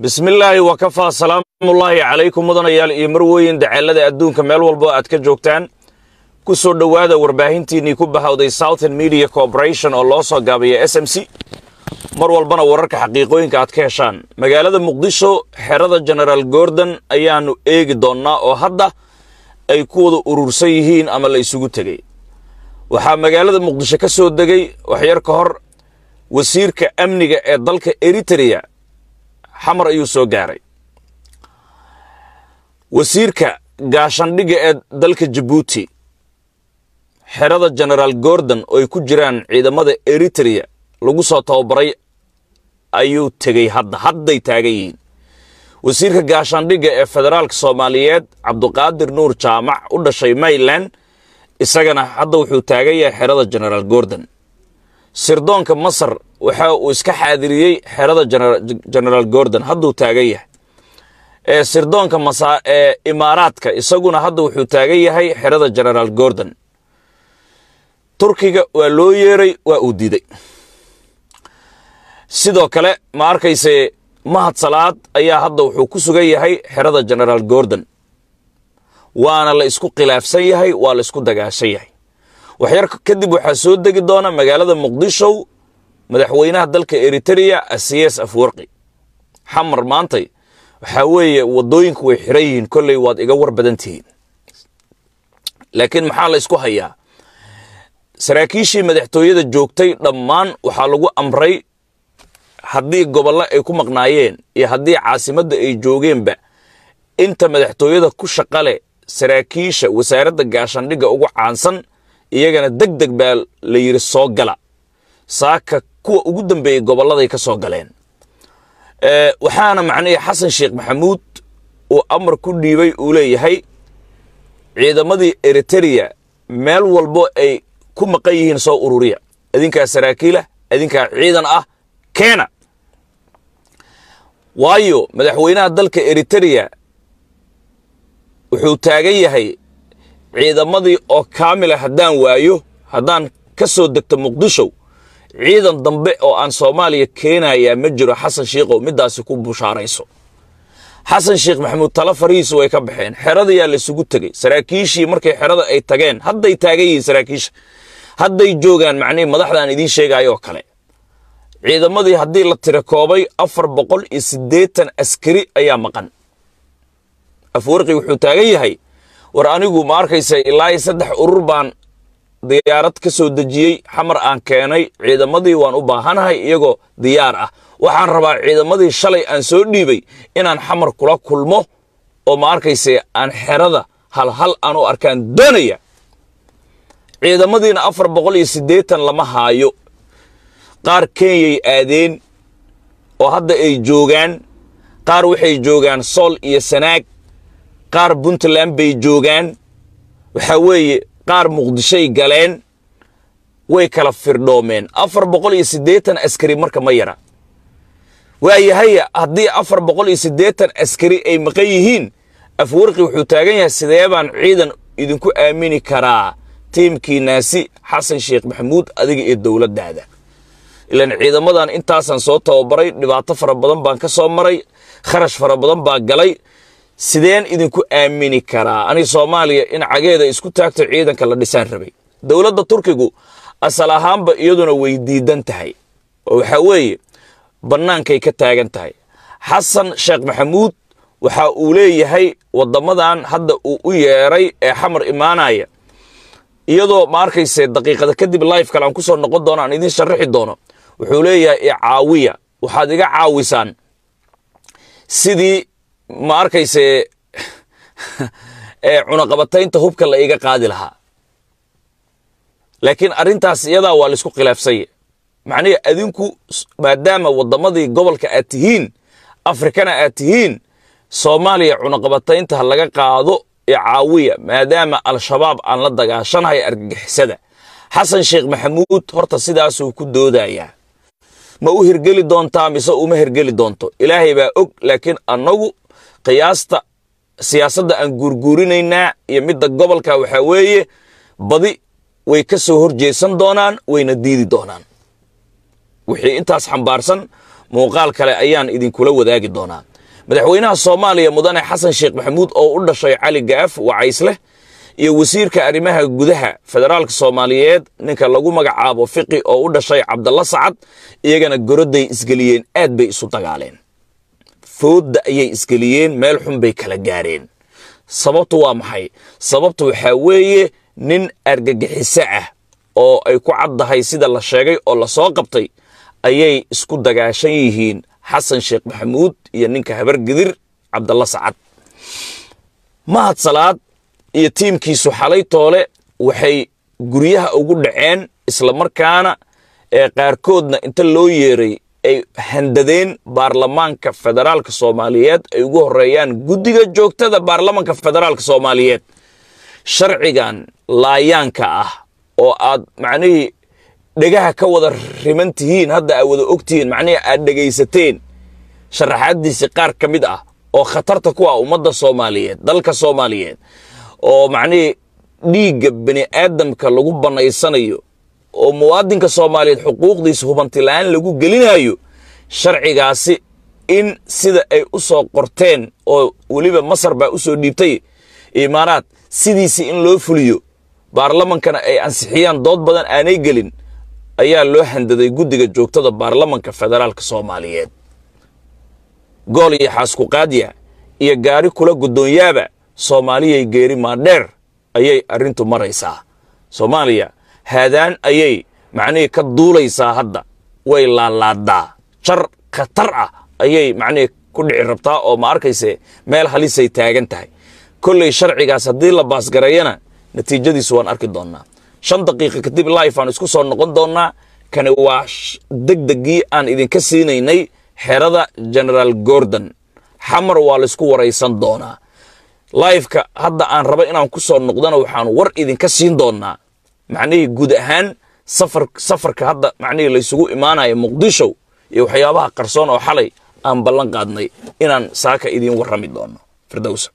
bismillaahi waa kafaa salaamullaahi calaykum mudanayaal iyo marweyn daceellada adduunka meel walbo aad ka joogtaan ku soo dhowaada warbaahintiinnii ku bahawday southern media corporation oo loo soo gaabiya s m c mar walbana wararka xaqiiqooyinka aad ka heshaan magaalada muqdisho xerada genaraal gordon ayaannu eegi doonnaa oo hadda ay ku wada urursan yihiin ama la isugu tegey waxaa magaalada muqdisho ka soo degay waxyar ka hor wasiirka amniga ee dalka eritereya xamar ayuu soo gaaray wasiirka gaashandhigga ee dalka jabuuti xerada genaraal gordon oo ay ku jiraan ciidamada eritrea lagu soo tababaray ayuu tegey hadda hadday taagan yihiin wasiirka gaashaandhigga ee federaalka soomaaliyeed cabduqaadir nuur jaamac u dhashay mayland isagana hadda wuxuu taagan yahay xerada genaraal gordon sirdoonka masar waxa uu iska xaadiriyey xerada genaraal gordon hadduu taagan yahay ee sirdoonka masa ee imaaraadka isaguna hadda wuxuu taagan yahay xerada genaraal gordon turkiga waa loo yeeray waa uu diiday sidoo kale ma arkayse mahad salaad ayaa hadda wuxuu ku sugan yahay xerada genaraal gordon waana la isku khilaafsan yahay waa la isku dagaashan yahay waxyar kadib waxaa soo degi doona magaalada muqdishow madaxweynaha dalka eritrea asiyes afwarqi xamar maantay waxaa weeye wadooyinka way xiran yihiin kolley waad iga war badan tihiin laakiin maxaa la isku hayaa saraakiishii madaxtooyada joogtay dhammaan waxaa lagu amray haddii gobollo ay ku maqnaayeen iyo haddii caasimadda ay joogeenba inta madaxtooyada ku shaqale saraakiisha wasaaradda gaashaandhigga ugu caansan iyagana deg deg baa la yidhi soo gala saaka kuwa ugu dambeeyey gobolladay ka soo galeen eh, waxaana macnihii xasan sheekh maxamuud uu amar ku dhiibay uu leeyahay ciidamadii eritereya meel walbo ay ku maqan yihiin soo ururiya idinkaa saraakiilah idinkaa ciidan ah keena waayo madaxweynaha dalka eritereya wuxuu taagan yahay ciidamadii oo kaamila ah haddaan waayo haddaan ka soo degto muqdisho ciidan dambe oo aan soomaaliya keenayaa ma jiro xasan shiikhow midaasi ku bushaarayso xasan sheekh maxamuud tala farihiisu way ka baxeen xeradayaa laisugu tegey saraakiishii markay xerada ay tageen hadday taagan yihiin saraakiisha hadday joogaan macnihii madaxdaan idiin sheegaayoo kale ciidamadii haddii la tira koobay afar boqol iyo siddeetan askari ayaa maqan afwarqi wuxuu taagan yahay war anigu ma arkaysa ilaa iyo saddex urur baan diyaarad ka soo dejiyey xamar aan keenay ciidamadii waan u baahanahay iyagoo diyaar ah waxaan rabaa ciidamadii shalay aan soo dhiibay inaan xamar kula kulmo oo ma arkayse aan xerada halhal aan u arkaan doonaya ciidamadiina afar boqol iyo siddeetan lama haayo qaar kenyay aadeen oo hadda ay joogaan qaar waxay joogaan sool iyo sanaag qaar puntland bay joogaan waxaa weeye qaar muqdishoy galeen way kala firdhoomeen afar boqol iyo siddeetan askari marka ma yara waayahaya haddii afar boqol iyo siddeetan askari ay maqan yihiin afwarqi wuxuu taagan yahay sidee baan ciidan idinku aamini karaa tiimkii naasi xasan sheekh maxamuud adiga iyo dowladdaada ilaan ciidamadan intaasan soo tababaray dhibaato fara badan baan ka soo maray kharash fara badan baa galay sideen idinku aamini karaa ani soomaaliya in cageeda isku taagto ciidanka la dhisaan rabay dowladda turkigu asal ahaanba iyaduna way diidan tahay oo waxaa weeye bannaankay ka taagan tahay xasan sheekh maxamuud waxa uu leeyahay waddamadan hadda uu u yeeray ee xamar imaanaya iyadoo ma daqiiqada kadib life kale aan ku soo noqon doono aan idiin sharaxi doono wuxuu leeyahay icaawiya waxaad iga caawisaan sidii ma arkayse cunaqabataynta hubka la iga qaadi lahaa laakiin arrintaas iyadaa waa laysku khilaafsanya macnihi adinku maadaama waddamadii gobolka aad tihiin afrikana aad tihiin soomaaliya cunaqabataynta ha laga qaado ee caawiya maadaama al-shabaab aan la dagaashanahay argagixisada xasan sheekh maxamuud horta sidaasuu ku doodayaa ma u hirgeli doontaa mise uma hirgeli doonto ilaahay baa og laakiin annagu qiyaasta siyaasadda aan guurguurinaynaa iyo midda gobolka waxaa weeye badi way ka soo horjeesan doonaan wayna diidi doonaan wixii intaas xambaarsan muuqaal kale ayaan idinkula wadaagi doonaa madaxweynaha soomaaliya mudane xasan sheekh maxamuud oo u dhashay cali gaaf wacaysle iyo wasiirka arrimaha gudaha federaalka soomaaliyeed ninka lagu magacaabo fiqi oo u dhashay cabdalla sacad iyagana gorodday isgeliyeen aad bay isu dagaaleen foodda ayay isgeliyeen meel xun bay kala gaareen sababtu waa maxay sababtu waxaa weeye nin argagixiso ah oo ay ku caddahay sida la sheegay oo lasoo qabtay ayay isku dagaashan yihiin xasan sheekh maxamuud iyo ninka habar gidir cabdalla sacad mahad salaad iyo tiimkiisu xalay toole waxay guryaha ugu dhaceen isla markaana ee qaarkoodna inta loo yeeray ay handadeen baarlamaanka federaalka soomaaliyeed ay ugu horeeyaan guddiga joogtada baarlamaanka federaalka soomaaliyeed sharcigan laayaanka ah oo aad macnihii dhegaha ka wada riman tihiin hadda aad wada ogtihiin macnihii aad dhegaysateen sharaxaadiisi qaar ka mid ah oo khatarta ku ah ummadda soomaaliyeed dalka soomaaliyeed oo macnihii dhiigga bini aadamka lagu bannaysanayo oo muwaadinka soomaaliyeed xuquuqdiisa hubantilaan lagu gelinayo sharcigaasi in sida ay u soo qorteen oo weliba masar baa usoo dhiibtay imaaraad sidiisi in loo fuliyo baarlamankana ay ansixiyaan dood badan aanay gelin ayaa loo handaday guddiga joogtada baarlamanka federaalka soomaaliyeed gool iyo xaaskuqaadya iyo gaari kula guddoonyaaba soomaaliyay geeri maadheer ayay arrintu maraysaa soomaaliya haadaan ayay macnihii ka duulaysaa hadda way laalaaddaa jar khatar ah ayay macnihii ku dhici rabtaa oo ma arkayse meel halisay taagan tahay kolley sharcigaas haddii la baasgareeyana natiijadiisu waan arki doonnaa shan daqiiqa kadib life aan isku soo noqon doonnaa kani waa degdegii aan idinka siinaynay xerada genaraal gordon xamar waa laysku waraysan doonaa laifeka hadda aan raba inaan ku soo noqdana waxaan war idinka siin doonnaa macnihii guud ahaan safar safarka hadda macnihii laysugu imaanayo muqdisho iyo waxyaabaha qarsoon oo xalay aan ballan qaadnay inaan saaka idiin warrami doono firdowsa